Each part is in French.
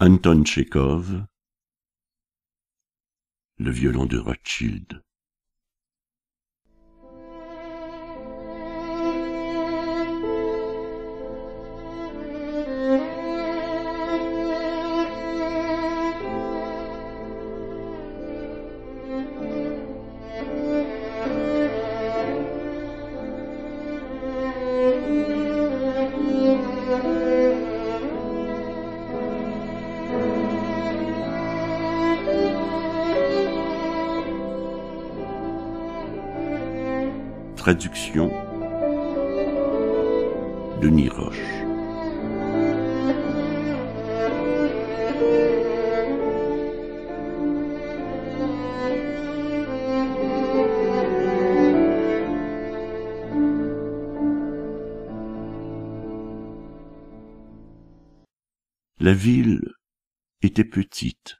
Anton Tchekhov, le violon de Rothschild. traduction de Niroche. La ville était petite,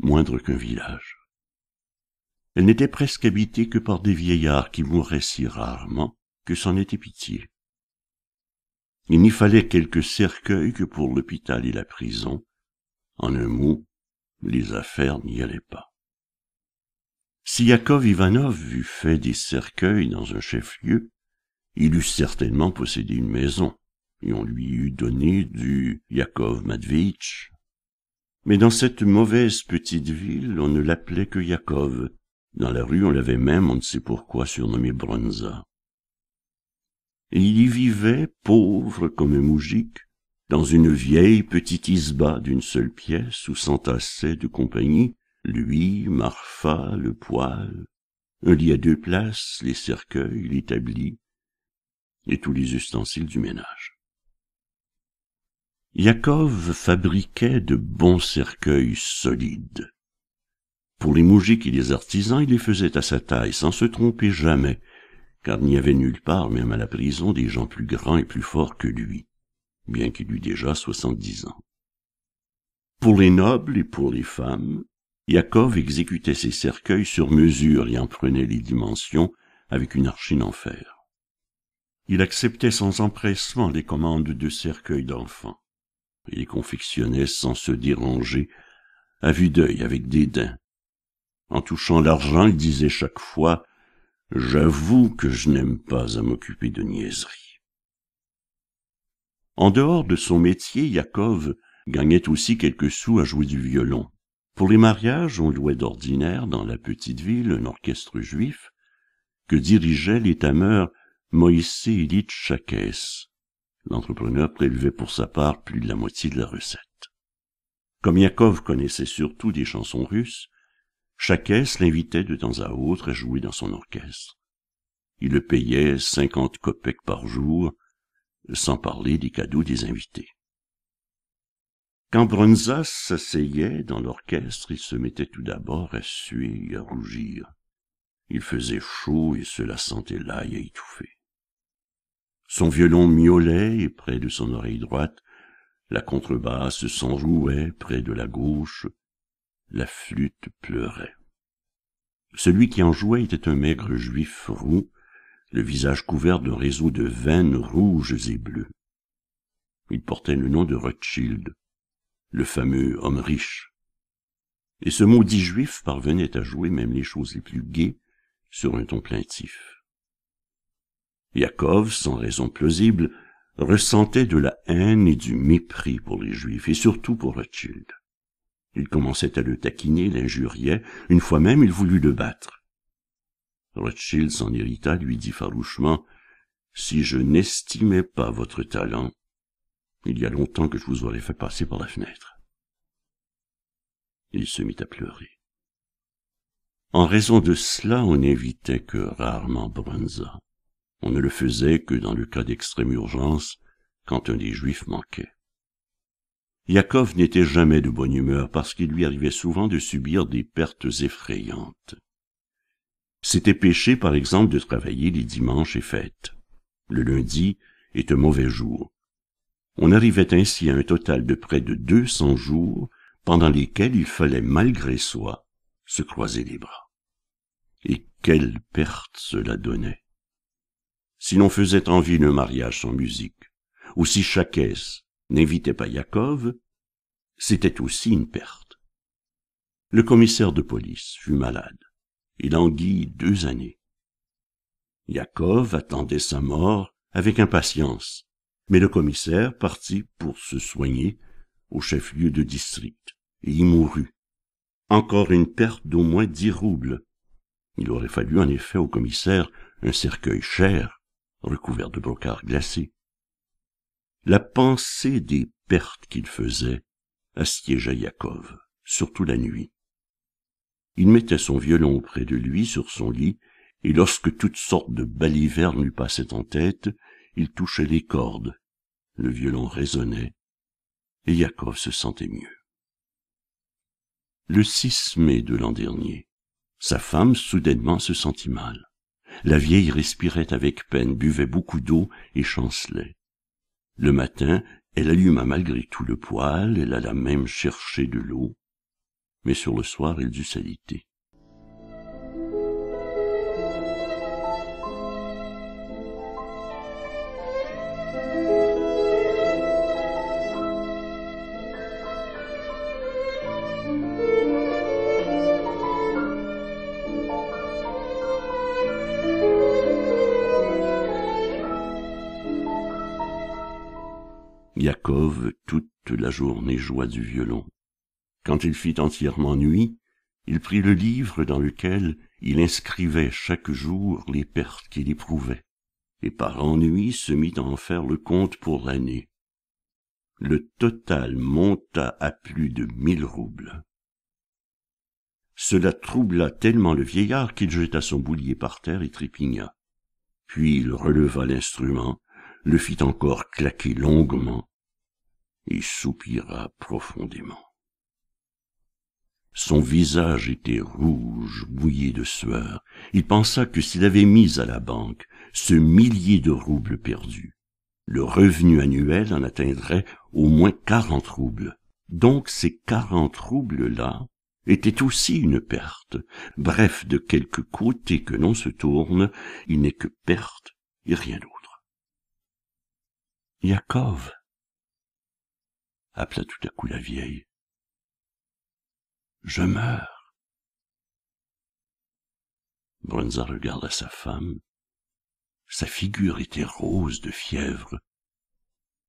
moindre qu'un village. Elle n'était presque habitée que par des vieillards qui mouraient si rarement que s'en était pitié. Il n'y fallait quelques cercueils que pour l'hôpital et la prison. En un mot, les affaires n'y allaient pas. Si Yakov Ivanov eût fait des cercueils dans un chef-lieu, il eût certainement possédé une maison, et on lui eût donné du Yakov Matveitch. Mais dans cette mauvaise petite ville, on ne l'appelait que Yakov, dans la rue, on l'avait même, on ne sait pourquoi, surnommé Bronza. Et il y vivait, pauvre comme un moujik, dans une vieille petite isba d'une seule pièce où s'entassaient de compagnie lui, Marfa, le poêle, un lit à deux places, les cercueils, l'établi et tous les ustensiles du ménage. Yakov fabriquait de bons cercueils solides, pour les mougiques et les artisans, il les faisait à sa taille, sans se tromper jamais, car il n'y avait nulle part, même à la prison, des gens plus grands et plus forts que lui, bien qu'il eût déjà soixante-dix ans. Pour les nobles et pour les femmes, Yakov exécutait ses cercueils sur mesure et en prenait les dimensions avec une archine en fer. Il acceptait sans empressement les commandes de cercueils d'enfants. Il les confectionnait sans se déranger, à vue d'œil, avec dédain, en touchant l'argent, il disait chaque fois J'avoue que je n'aime pas à m'occuper de niaiseries. En dehors de son métier, Yakov gagnait aussi quelques sous à jouer du violon. Pour les mariages, on louait d'ordinaire dans la petite ville un orchestre juif que dirigeait tameurs Moïse Ilitch L'entrepreneur prélevait pour sa part plus de la moitié de la recette. Comme Yakov connaissait surtout des chansons russes, chaque l'invitait de temps à autre à jouer dans son orchestre. Il le payait cinquante copecs par jour, sans parler des cadeaux des invités. Quand Bronzas s'asseyait dans l'orchestre, il se mettait tout d'abord à suer et à rougir. Il faisait chaud et cela sentait l'ail à étouffer. Son violon miaulait et près de son oreille droite, la contrebasse s'enrouait près de la gauche, la flûte pleurait. Celui qui en jouait était un maigre juif roux, le visage couvert d'un réseau de veines rouges et bleues. Il portait le nom de Rothschild, le fameux homme riche. Et ce maudit juif parvenait à jouer même les choses les plus gaies sur un ton plaintif. Yakov, sans raison plausible, ressentait de la haine et du mépris pour les juifs, et surtout pour Rothschild. Il commençait à le taquiner, l'injuriait, une fois même il voulut le battre. Rothschild s'en irrita, lui dit farouchement Si je n'estimais pas votre talent, il y a longtemps que je vous aurais fait passer par la fenêtre. Il se mit à pleurer. En raison de cela, on n'évitait que rarement Bronza. On ne le faisait que dans le cas d'extrême urgence, quand un des Juifs manquait. Yakov n'était jamais de bonne humeur parce qu'il lui arrivait souvent de subir des pertes effrayantes. C'était péché, par exemple, de travailler les dimanches et fêtes. Le lundi est un mauvais jour. On arrivait ainsi à un total de près de deux cents jours pendant lesquels il fallait malgré soi se croiser les bras. Et quelle perte cela donnait. Si l'on faisait envie d'un mariage sans musique, ou si chaque caisse, n'invitait pas Yakov, c'était aussi une perte. Le commissaire de police fut malade. Il languit deux années. Yakov attendait sa mort avec impatience, mais le commissaire partit pour se soigner au chef-lieu de district et y mourut. Encore une perte d'au moins dix roubles. Il aurait fallu en effet au commissaire un cercueil cher recouvert de brocart glacé. La pensée des pertes qu'il faisait assiégea Yakov, surtout la nuit. Il mettait son violon auprès de lui sur son lit, et lorsque toutes sortes de balivernes lui passaient en tête, il touchait les cordes, le violon résonnait, et Yakov se sentait mieux. Le 6 mai de l'an dernier, sa femme soudainement se sentit mal. La vieille respirait avec peine, buvait beaucoup d'eau et chancelait. Le matin, elle alluma malgré tout le poêle, elle alla même chercher de l'eau, mais sur le soir elle dut s'aliter. toute la journée joie du violon. Quand il fit entièrement nuit, il prit le livre dans lequel il inscrivait chaque jour les pertes qu'il éprouvait, et par ennui se mit à en faire le compte pour l'année. Le total monta à plus de mille roubles. Cela troubla tellement le vieillard qu'il jeta son boulier par terre et trépigna. Puis il releva l'instrument, le fit encore claquer longuement, et soupira profondément. Son visage était rouge, bouillé de sueur. Il pensa que s'il avait mis à la banque ce millier de roubles perdus, le revenu annuel en atteindrait au moins quarante roubles. Donc ces quarante roubles-là étaient aussi une perte. Bref, de quelque côté que l'on se tourne, il n'est que perte et rien d'autre appela tout à coup la vieille. Je meurs. Brunza regarda sa femme. Sa figure était rose de fièvre,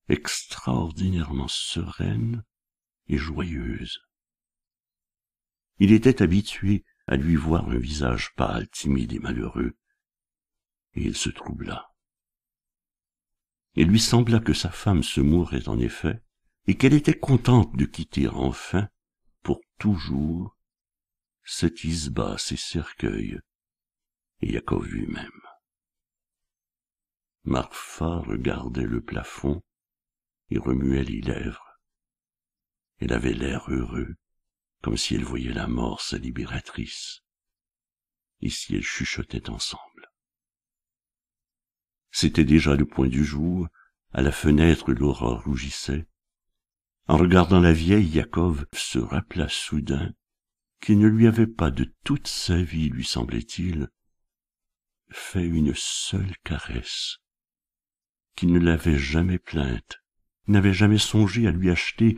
extraordinairement sereine et joyeuse. Il était habitué à lui voir un visage pâle, timide et malheureux, et il se troubla. Il lui sembla que sa femme se mourait en effet, et qu'elle était contente de quitter enfin, pour toujours, cette isba, et cercueils, et Yakov lui-même. Marfa regardait le plafond et remuait les lèvres. Elle avait l'air heureux, comme si elle voyait la mort sa libératrice, et si elles chuchotait ensemble. C'était déjà le point du jour, à la fenêtre l'aurore rougissait, en regardant la vieille, Yakov se rappela soudain qu'il ne lui avait pas de toute sa vie, lui semblait-il, fait une seule caresse, qu'il ne l'avait jamais plainte, n'avait jamais songé à lui acheter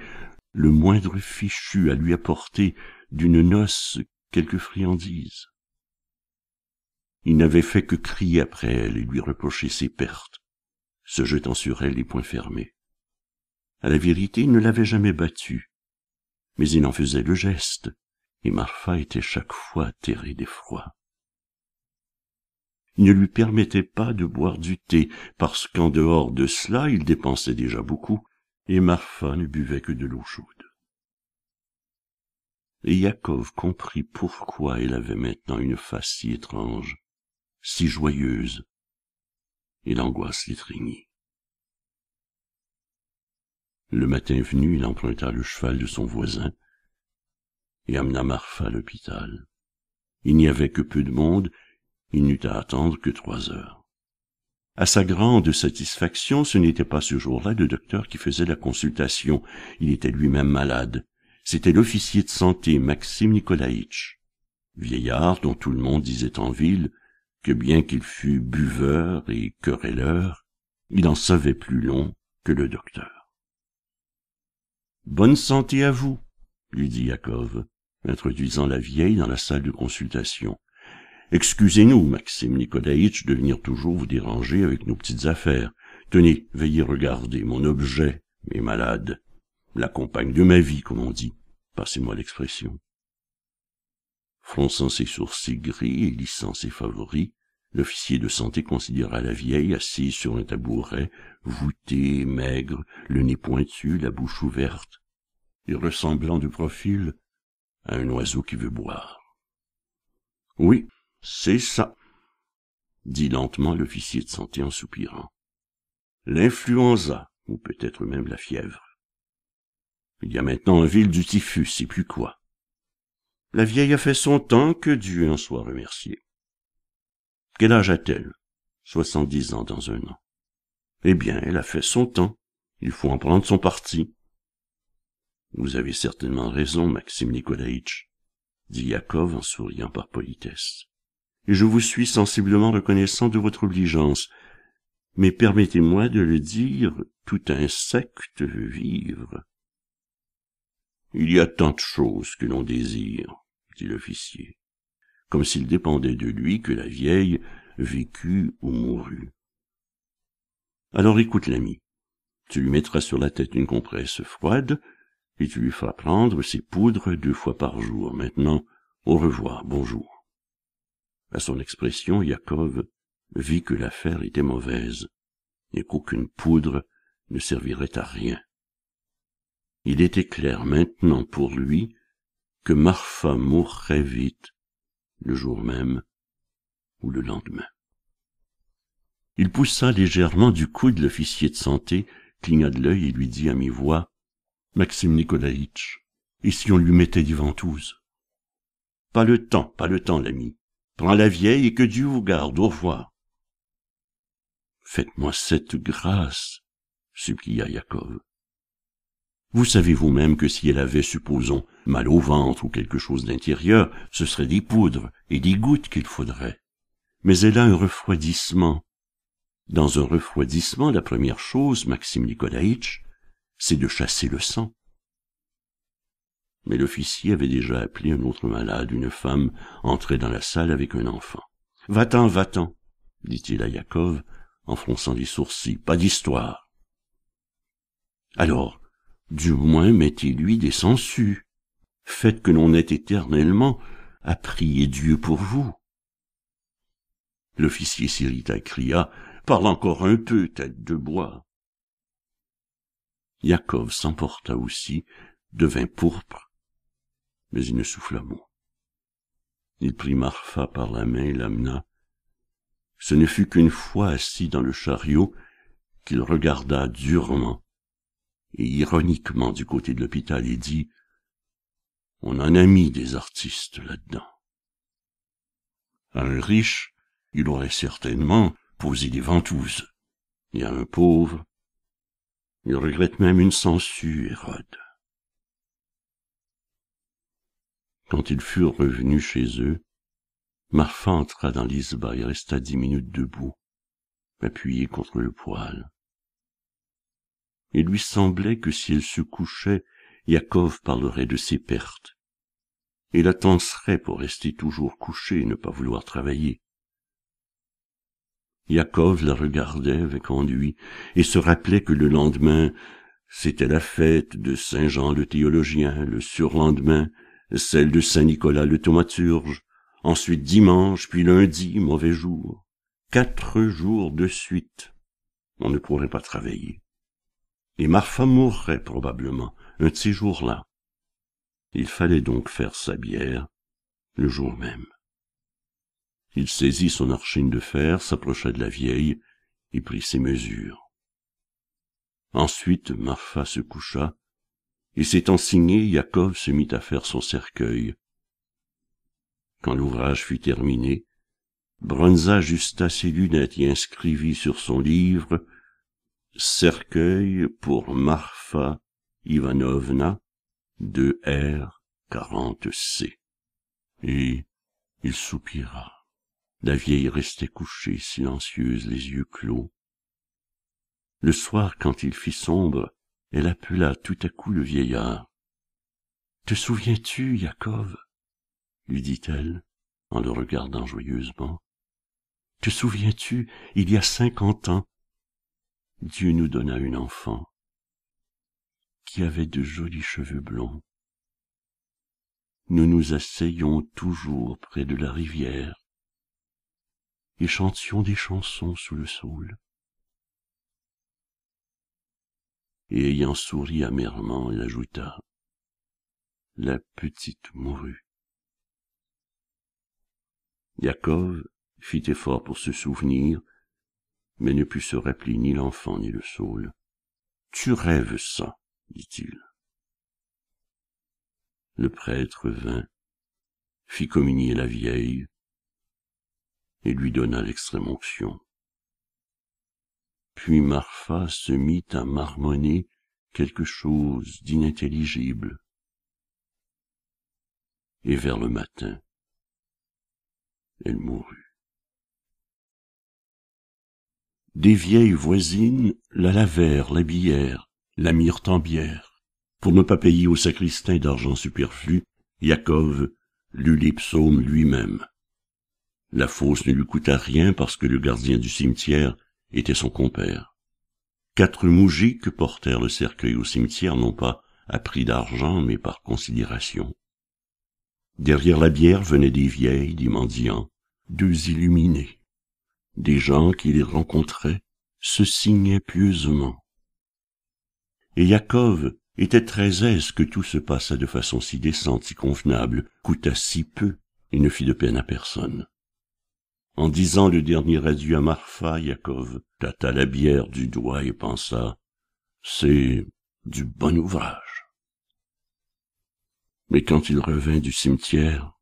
le moindre fichu, à lui apporter d'une noce quelques friandises. Il n'avait fait que crier après elle et lui reprocher ses pertes, se jetant sur elle les poings fermés. À la vérité, il ne l'avait jamais battu, mais il en faisait le geste, et Marfa était chaque fois atterrée d'effroi. Il ne lui permettait pas de boire du thé, parce qu'en dehors de cela, il dépensait déjà beaucoup, et Marfa ne buvait que de l'eau chaude. Et Yakov comprit pourquoi elle avait maintenant une face si étrange, si joyeuse, et l'angoisse l'étreignit. Le matin venu, il emprunta le cheval de son voisin et amena Marfa à l'hôpital. Il n'y avait que peu de monde, il n'eut à attendre que trois heures. À sa grande satisfaction, ce n'était pas ce jour-là le docteur qui faisait la consultation. Il était lui-même malade. C'était l'officier de santé, Maxime Nikolaïtch, vieillard dont tout le monde disait en ville que bien qu'il fût buveur et querelleur, il en savait plus long que le docteur. Bonne santé à vous, lui dit Yakov, introduisant la vieille dans la salle de consultation. Excusez-nous, Maxime Nikolaïtch, de venir toujours vous déranger avec nos petites affaires. Tenez, veuillez regarder mon objet, mes malades. La compagne de ma vie, comme on dit. Passez-moi l'expression. Fronçant ses sourcils gris et lissant ses favoris, l'officier de santé considéra la vieille assise sur un tabouret, voûtée, maigre, le nez pointu, la bouche ouverte, ressemblant du profil à un oiseau qui veut boire. Oui, c'est ça, dit lentement l'officier de santé en soupirant. L'influenza, ou peut-être même la fièvre. Il y a maintenant un ville du typhus, et puis quoi. La vieille a fait son temps, que Dieu en soit remercié. Quel âge a-t-elle Soixante-dix ans dans un an. Eh bien, elle a fait son temps. Il faut en prendre son parti. Vous avez certainement raison, Maxime Nikolaïtch, dit Yakov en souriant par politesse. Et je vous suis sensiblement reconnaissant de votre obligeance, mais permettez-moi de le dire, tout insecte veut vivre. Il y a tant de choses que l'on désire, dit l'officier, comme s'il dépendait de lui que la vieille vécut ou mourut. » Alors écoute l'ami, tu lui mettras sur la tête une compresse froide, et tu lui feras prendre ses poudres deux fois par jour. Maintenant, au revoir, bonjour. À son expression, Yakov vit que l'affaire était mauvaise, et qu'aucune poudre ne servirait à rien. Il était clair maintenant pour lui que Marfa mourrait vite, le jour même ou le lendemain. Il poussa légèrement du coude l'officier de santé, cligna de l'œil et lui dit à mi-voix Maxime Nikolaïtch, et si on lui mettait des ventouses Pas le temps, pas le temps, l'ami. Prends la vieille et que Dieu vous garde, au revoir. Faites-moi cette grâce, supplia Yakov. Vous savez vous-même que si elle avait, supposons, mal au ventre ou quelque chose d'intérieur, ce serait des poudres et des gouttes qu'il faudrait. Mais elle a un refroidissement. Dans un refroidissement, la première chose, Maxime Nikolaïtch, c'est de chasser le sang. Mais l'officier avait déjà appelé un autre malade, une femme, entrée dans la salle avec un enfant. Va-t'en, va-t'en, dit-il à Yakov, en fronçant des sourcils, pas d'histoire. Alors, du moins mettez-lui des sangsues. Faites que l'on ait éternellement à prier Dieu pour vous. L'officier s'irrita, cria, parle encore un peu, tête de bois. Yakov s'emporta aussi, devint pourpre, mais il ne souffla mot. Il prit Marfa par la main et l'amena. Ce ne fut qu'une fois assis dans le chariot qu'il regarda durement et ironiquement du côté de l'hôpital et dit On en a mis des artistes là-dedans. À un riche, il aurait certainement posé des ventouses, et à un pauvre, il regrette même une censure, Hérode. Quand ils furent revenus chez eux, Marfa entra dans l'isba et resta dix minutes debout, appuyé contre le poêle. Il lui semblait que si elle se couchait, Yakov parlerait de ses pertes, et la tenserait pour rester toujours couché et ne pas vouloir travailler. Yakov la regardait avec ennui et se rappelait que le lendemain, c'était la fête de Saint Jean le théologien, le surlendemain, celle de Saint Nicolas le thaumaturge, ensuite dimanche, puis lundi, mauvais jour. Quatre jours de suite. On ne pourrait pas travailler. Et Marfa mourrait probablement un de ces jours-là. Il fallait donc faire sa bière le jour même. Il saisit son archine de fer, s'approcha de la vieille et prit ses mesures. Ensuite, Marfa se coucha, et s'étant signé, Yakov se mit à faire son cercueil. Quand l'ouvrage fut terminé, Bronza ajusta ses lunettes et inscrivit sur son livre Cercueil pour Marfa Ivanovna de R 40C. Et il soupira. La vieille restait couchée, silencieuse, les yeux clos. Le soir, quand il fit sombre, elle appela tout à coup le vieillard. Te souviens-tu, Yakov lui dit-elle, en le regardant joyeusement. Te souviens-tu, il y a cinquante ans, Dieu nous donna une enfant qui avait de jolis cheveux blonds. Nous nous asseyons toujours près de la rivière et chantions des chansons sous le saule. Et ayant souri amèrement, il ajouta La petite mourut. Yakov fit effort pour se souvenir, mais ne put se rappeler ni l'enfant ni le saule. Tu rêves ça, dit-il. Le prêtre vint, fit communier la vieille, et lui donna l'extrême onction. Puis Marfa se mit à marmonner quelque chose d'inintelligible. Et vers le matin, elle mourut. Des vieilles voisines la lavèrent, l'habillèrent, la mirent en bière. Pour ne pas payer au sacristain d'argent superflu, Yakov lut les psaumes lui-même. La fosse ne lui coûta rien parce que le gardien du cimetière était son compère. Quatre mougiques portèrent le cercueil au cimetière, non pas à prix d'argent, mais par considération. Derrière la bière venaient des vieilles, des mendiants, deux illuminés, des gens qui les rencontraient, se signaient pieusement. Et Yakov était très aise que tout se passât de façon si décente, si convenable, coûta si peu et ne fit de peine à personne. En disant le dernier adieu à Marfa, Yakov tâta la bière du doigt et pensa C'est du bon ouvrage. Mais quand il revint du cimetière,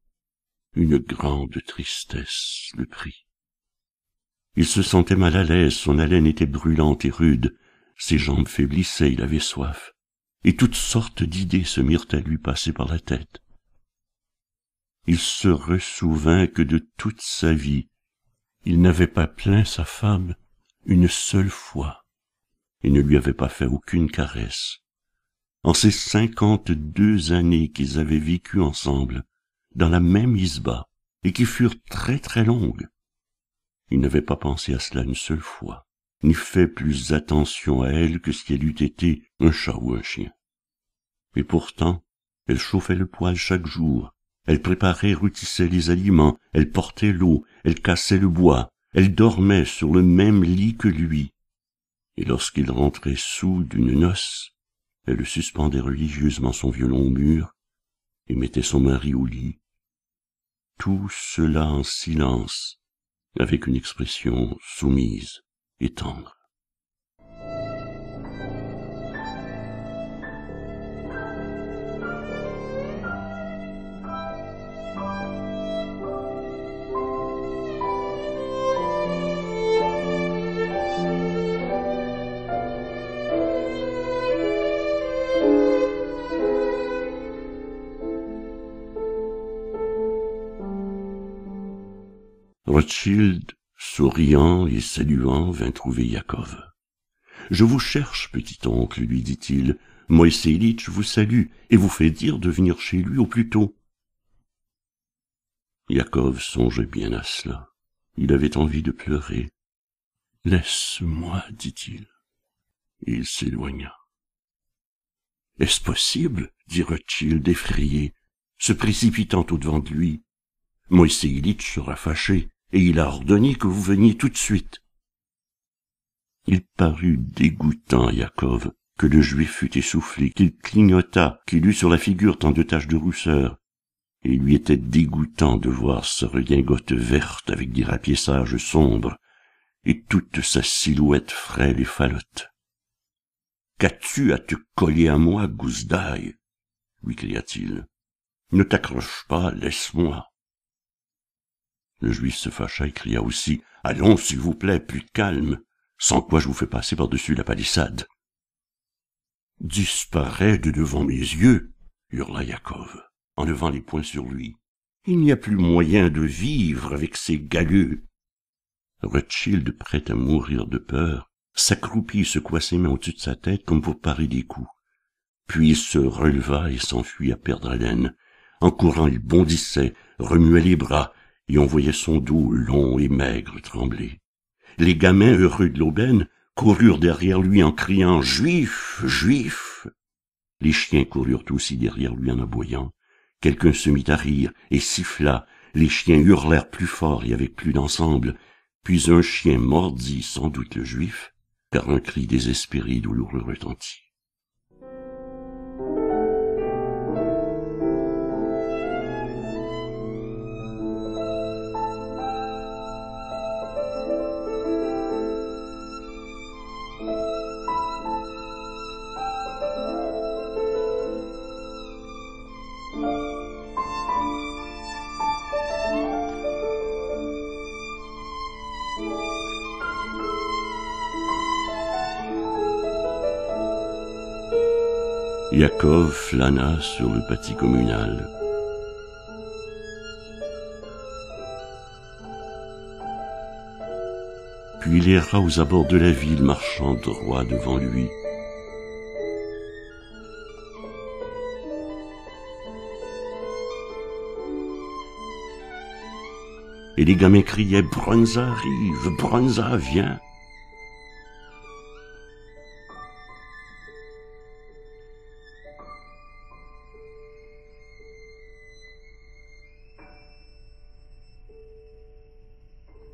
une grande tristesse le prit. Il se sentait mal à l'aise, son haleine était brûlante et rude, ses jambes faiblissaient, il avait soif, et toutes sortes d'idées se mirent à lui passer par la tête. Il se ressouvint que de toute sa vie, il n'avait pas plaint sa femme une seule fois et ne lui avait pas fait aucune caresse. En ces cinquante-deux années qu'ils avaient vécu ensemble, dans la même isba, et qui furent très très longues, il n'avait pas pensé à cela une seule fois, ni fait plus attention à elle que si elle eût été un chat ou un chien. Et pourtant, elle chauffait le poêle chaque jour, elle préparait, rôtissait les aliments, elle portait l'eau, elle cassait le bois, elle dormait sur le même lit que lui. Et lorsqu'il rentrait sous d'une noce, elle suspendait religieusement son violon au mur et mettait son mari au lit. Tout cela en silence, avec une expression soumise et tendre. Rothschild, souriant et saluant, vint trouver Yakov. Je vous cherche, petit oncle, lui dit-il. Ilitch vous salue et vous fait dire de venir chez lui au plus tôt. Yakov songeait bien à cela. Il avait envie de pleurer. Laisse-moi, dit-il. Et il s'éloigna. Est-ce possible dit Rothschild effrayé, se précipitant au-devant de lui. Ilitch sera fâché et il a ordonné que vous veniez tout de suite. Il parut dégoûtant à Yakov que le juif fût essoufflé, qu'il clignota, qu'il eut sur la figure tant de taches de rousseur, et il lui était dégoûtant de voir sa redingote verte avec des rapiessages sombres, et toute sa silhouette frêle et falote. Qu'as-tu à te coller à moi, d'ail lui cria-t-il. Ne t'accroche pas, laisse-moi. Le juif se fâcha et cria aussi Allons, s'il vous plaît, plus calme, sans quoi je vous fais passer par-dessus la palissade. Disparaît de devant mes yeux, hurla Yakov, en levant les poings sur lui. Il n'y a plus moyen de vivre avec ces galeux. Rothschild, prêt à mourir de peur, s'accroupit et secoua ses mains au-dessus de sa tête comme pour parer des coups. Puis il se releva et s'enfuit à perdre haleine. En courant, il bondissait, remuait les bras, et on voyait son dos long et maigre trembler. Les gamins heureux de l'aubaine coururent derrière lui en criant Juif, Juif. Les chiens coururent aussi derrière lui en aboyant. Quelqu'un se mit à rire et siffla. Les chiens hurlèrent plus fort et avec plus d'ensemble. Puis un chien mordit sans doute le juif, car un cri désespéré et douloureux retentit. Yakov flâna sur le pâtis communal. Puis il erra aux abords de la ville marchant droit devant lui. Et les gamins criaient Bronza arrive, Bronza vient.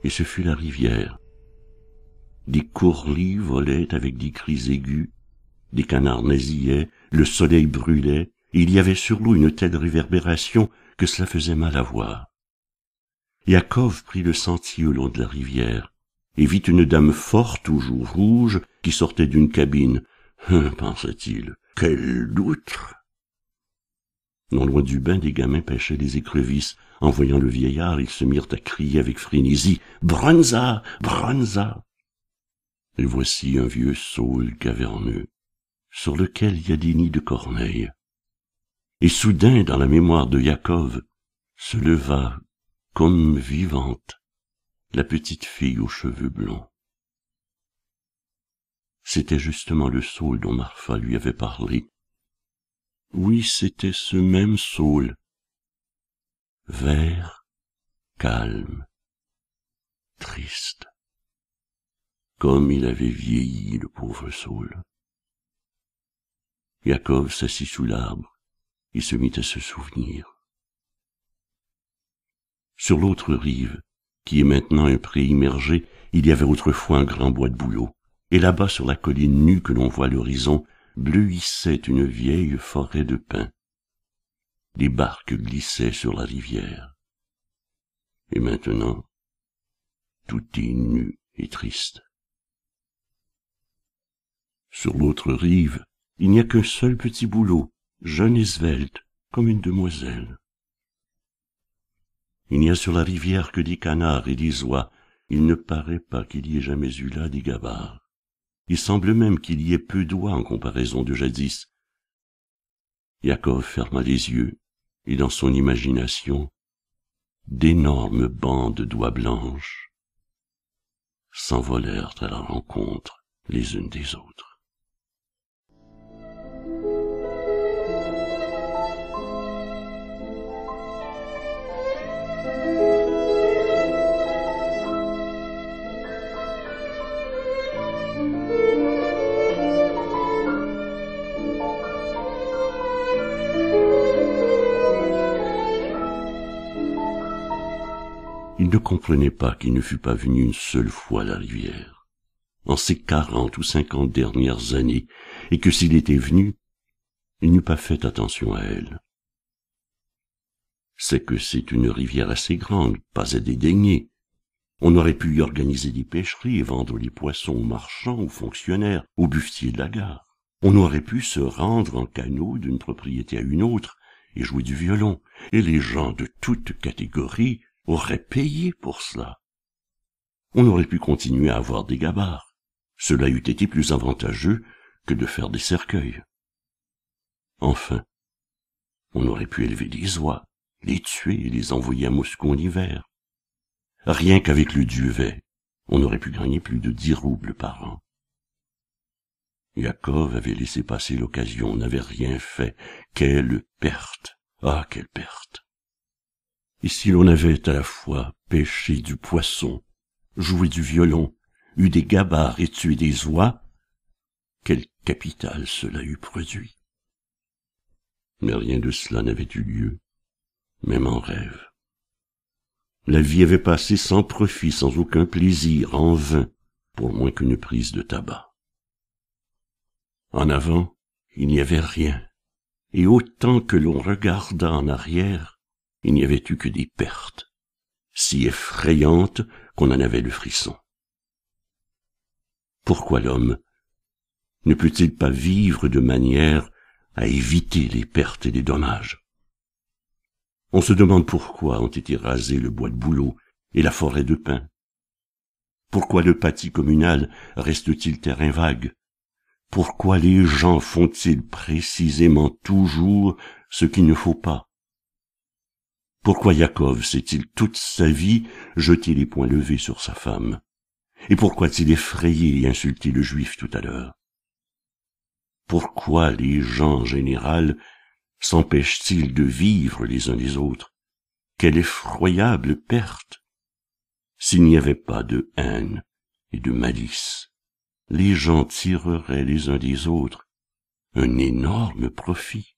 et ce fut la rivière. Des courlis volaient avec des cris aigus, des canards naisillaient, le soleil brûlait, et il y avait sur l'eau une telle réverbération que cela faisait mal à voir. Yakov prit le sentier au long de la rivière, et vit une dame forte toujours rouge, qui sortait d'une cabine. Hein pensa-t-il, quel doute !» Non loin du bain, des gamins pêchaient des écrevisses. En voyant le vieillard, ils se mirent à crier avec frénésie Bronza Bronza Et voici un vieux saule caverneux, sur lequel il y a des nids de corneilles. Et soudain, dans la mémoire de Yakov, se leva, comme vivante, la petite fille aux cheveux blonds. C'était justement le saule dont Marfa lui avait parlé. Oui, c'était ce même saule vert, calme, triste, comme il avait vieilli le pauvre Saul. Yakov s'assit sous l'arbre, et se mit à se souvenir. Sur l'autre rive, qui est maintenant un pré immergé, il y avait autrefois un grand bois de bouleau, et là-bas sur la colline nue que l'on voit à l'horizon, bleuissait une vieille forêt de pins des barques glissaient sur la rivière. Et maintenant, tout est nu et triste. Sur l'autre rive, il n'y a qu'un seul petit boulot, jeune et svelte, comme une demoiselle. Il n'y a sur la rivière que des canards et des oies. Il ne paraît pas qu'il y ait jamais eu là des gabards. Il semble même qu'il y ait peu d'oies en comparaison de jadis. Yakov ferma les yeux et dans son imagination d'énormes bandes doigts blanches s'envolèrent à la rencontre les unes des autres. ne comprenait pas qu'il ne fût pas venu une seule fois à la rivière, en ces quarante ou cinquante dernières années, et que s'il était venu, il n'eût pas fait attention à elle. C'est que c'est une rivière assez grande, pas à dédaigner. On aurait pu y organiser des pêcheries et vendre les poissons aux marchands, aux fonctionnaires, aux buffetiers de la gare. On aurait pu se rendre en canot d'une propriété à une autre et jouer du violon, et les gens de toutes catégories aurait payé pour cela. On aurait pu continuer à avoir des gabards. Cela eût été plus avantageux que de faire des cercueils. Enfin, on aurait pu élever des oies, les tuer et les envoyer à Moscou en hiver. Rien qu'avec le duvet, on aurait pu gagner plus de dix roubles par an. Yakov avait laissé passer l'occasion, n'avait rien fait. Quelle perte. Ah, quelle perte. Et si l'on avait à la fois pêché du poisson, joué du violon, eu des gabards et tué des oies, quel capital cela eût produit. Mais rien de cela n'avait eu lieu, même en rêve. La vie avait passé sans profit, sans aucun plaisir, en vain, pour moins qu'une prise de tabac. En avant, il n'y avait rien, et autant que l'on regarda en arrière, il n'y avait eu que des pertes, si effrayantes qu'on en avait le frisson. Pourquoi l'homme ne peut-il pas vivre de manière à éviter les pertes et les dommages On se demande pourquoi ont été rasés le bois de bouleau et la forêt de pins. Pourquoi le pâtis communal reste-t-il terrain vague Pourquoi les gens font-ils précisément toujours ce qu'il ne faut pas pourquoi Yaakov s'est-il toute sa vie jeté les poings levés sur sa femme Et pourquoi a-t-il effrayé et insulté le juif tout à l'heure Pourquoi les gens en général s'empêchent-ils de vivre les uns les autres Quelle effroyable perte S'il n'y avait pas de haine et de malice, les gens tireraient les uns des autres un énorme profit.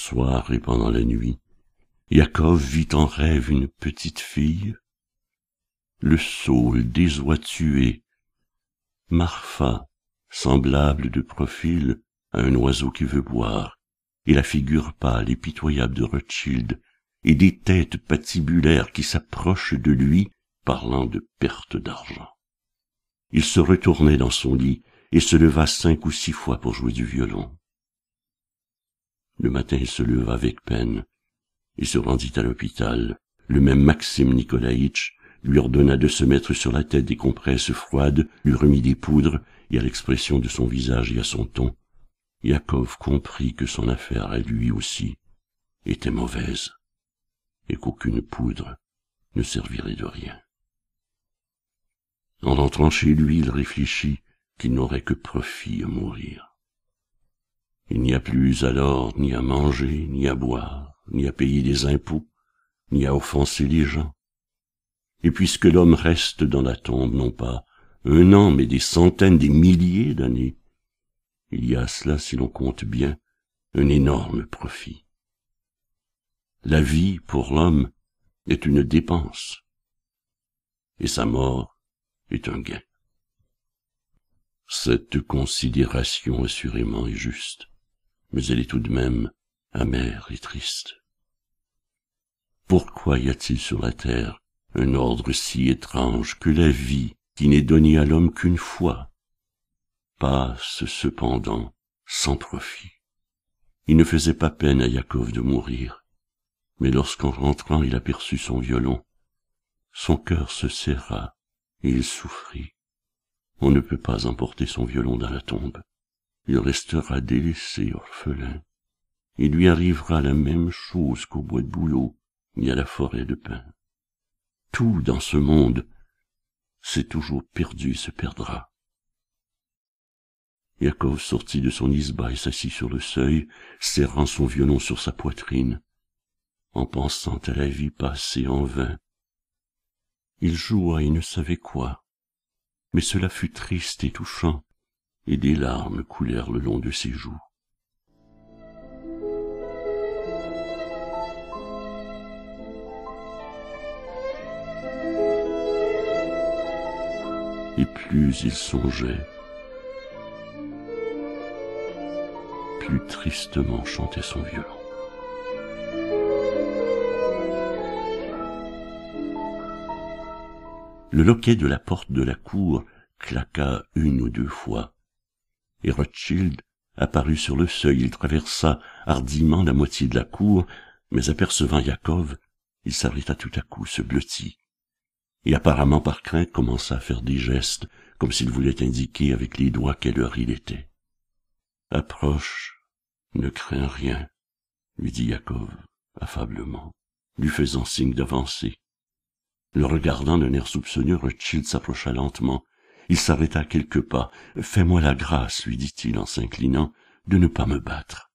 soir et pendant la nuit. Yakov vit en rêve une petite fille, le saule des Marfa, semblable de profil à un oiseau qui veut boire, et la figure pâle et pitoyable de Rothschild, et des têtes patibulaires qui s'approchent de lui, parlant de perte d'argent. Il se retournait dans son lit et se leva cinq ou six fois pour jouer du violon. Le matin, il se leva avec peine. et se rendit à l'hôpital. Le même Maxime Nikolaïtch lui ordonna de se mettre sur la tête des compresses froides, lui remit des poudres, et à l'expression de son visage et à son ton, Yakov comprit que son affaire à lui aussi était mauvaise, et qu'aucune poudre ne servirait de rien. En entrant chez lui, il réfléchit qu'il n'aurait que profit à mourir. Il n'y a plus alors ni à manger, ni à boire, ni à payer des impôts, ni à offenser les gens. Et puisque l'homme reste dans la tombe, non pas un an, mais des centaines, des milliers d'années, il y a à cela, si l'on compte bien, un énorme profit. La vie, pour l'homme, est une dépense, et sa mort est un gain. Cette considération assurément est juste mais elle est tout de même amère et triste. Pourquoi y a-t-il sur la terre un ordre si étrange que la vie, qui n'est donnée à l'homme qu'une fois, passe cependant sans profit Il ne faisait pas peine à Yakov de mourir, mais lorsqu'en rentrant il aperçut son violon, son cœur se serra et il souffrit. On ne peut pas emporter son violon dans la tombe il restera délaissé orphelin. Il lui arrivera la même chose qu'au bois de bouleau ni à la forêt de pins. Tout dans ce monde s'est toujours perdu et se perdra. Yakov sortit de son isba et s'assit sur le seuil, serrant son violon sur sa poitrine, en pensant à la vie passée en vain. Il joua et ne savait quoi, mais cela fut triste et touchant, et des larmes coulèrent le long de ses joues. Et plus il songeait, plus tristement chantait son violon. Le loquet de la porte de la cour claqua une ou deux fois, et Rothschild apparut sur le seuil. Il traversa hardiment la moitié de la cour, mais apercevant Yakov, il s'arrêta tout à coup, se blottit, et apparemment par crainte commença à faire des gestes, comme s'il voulait indiquer avec les doigts quelle heure il était. Approche, ne crains rien, lui dit Yakov, affablement, lui faisant signe d'avancer. Le regardant d'un air soupçonneux, Rothschild s'approcha lentement, il s'arrêta quelques pas. Fais-moi la grâce, lui dit-il en s'inclinant, de ne pas me battre.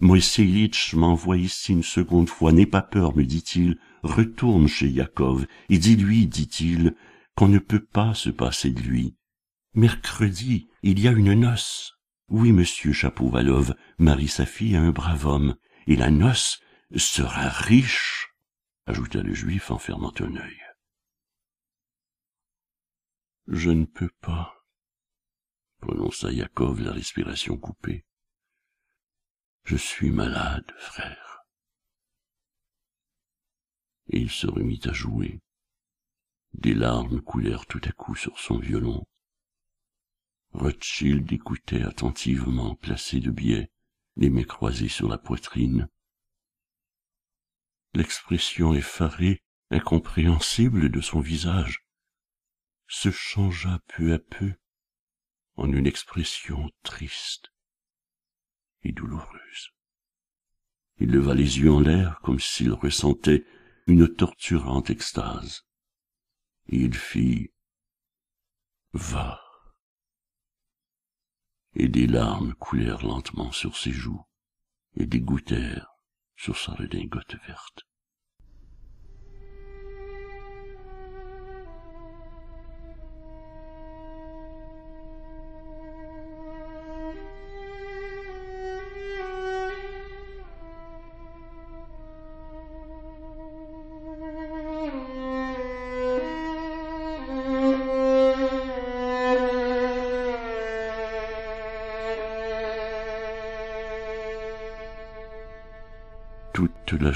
Moïseïch m'envoie ici une seconde fois. N'aie pas peur, me dit-il. Retourne chez Yakov et dis-lui, dit-il, qu'on ne peut pas se passer de lui. Mercredi, il y a une noce. Oui, monsieur Chapouvalov, marie sa fille à un brave homme, et la noce sera riche, ajouta le juif en fermant un œil. Je ne peux pas, prononça Yakov la respiration coupée. Je suis malade, frère. Et il se remit à jouer. Des larmes coulèrent tout à coup sur son violon. Rothschild écoutait attentivement, placé de biais, les mains croisées sur la poitrine. L'expression effarée, incompréhensible de son visage se changea peu à peu en une expression triste et douloureuse. Il leva les yeux en l'air comme s'il ressentait une torturante extase. Et il fit Va. Et des larmes coulèrent lentement sur ses joues et dégoûtèrent sur sa redingote verte.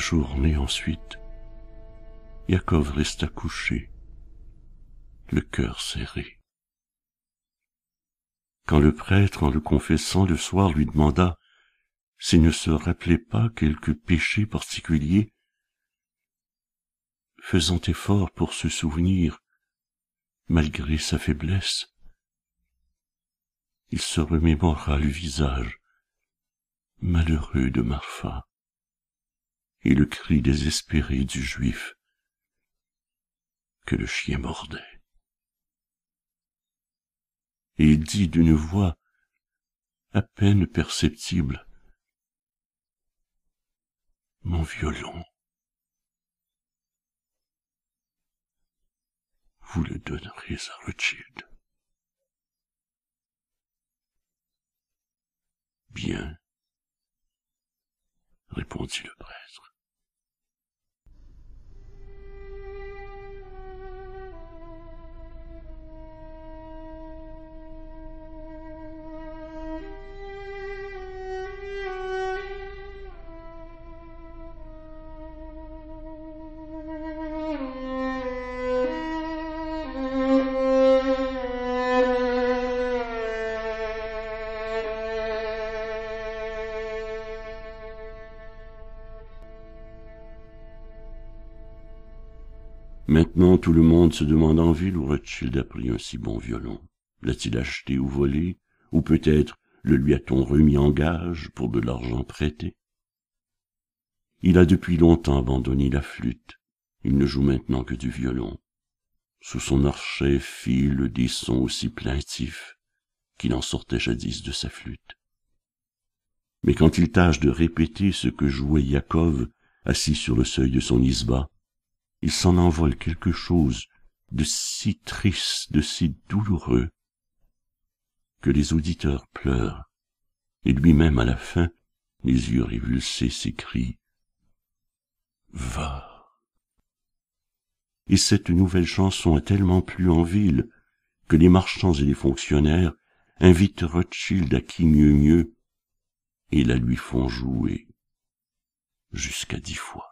journée ensuite, Yakov resta couché, le cœur serré. Quand le prêtre, en le confessant le soir, lui demanda s'il ne se rappelait pas quelque péché particulier, faisant effort pour se souvenir, malgré sa faiblesse, il se remémora le visage malheureux de Marfa et le cri désespéré du juif que le chien mordait. Et il dit d'une voix à peine perceptible Mon violon, vous le donnerez à Rothschild. Bien, répondit le prêtre. Maintenant, tout le monde se demande en ville où Rothschild a pris un si bon violon. L'a-t-il acheté ou volé Ou peut-être le lui a-t-on remis en gage pour de l'argent prêté Il a depuis longtemps abandonné la flûte. Il ne joue maintenant que du violon. Sous son archet filent des sons aussi plaintifs qu'il en sortait jadis de sa flûte. Mais quand il tâche de répéter ce que jouait Yakov assis sur le seuil de son isba, il s'en envole quelque chose de si triste, de si douloureux, que les auditeurs pleurent, et lui-même à la fin, les yeux révulsés, s'écrie « Va !» Et cette nouvelle chanson a tellement plu en ville que les marchands et les fonctionnaires invitent Rothschild à qui mieux mieux et la lui font jouer jusqu'à dix fois.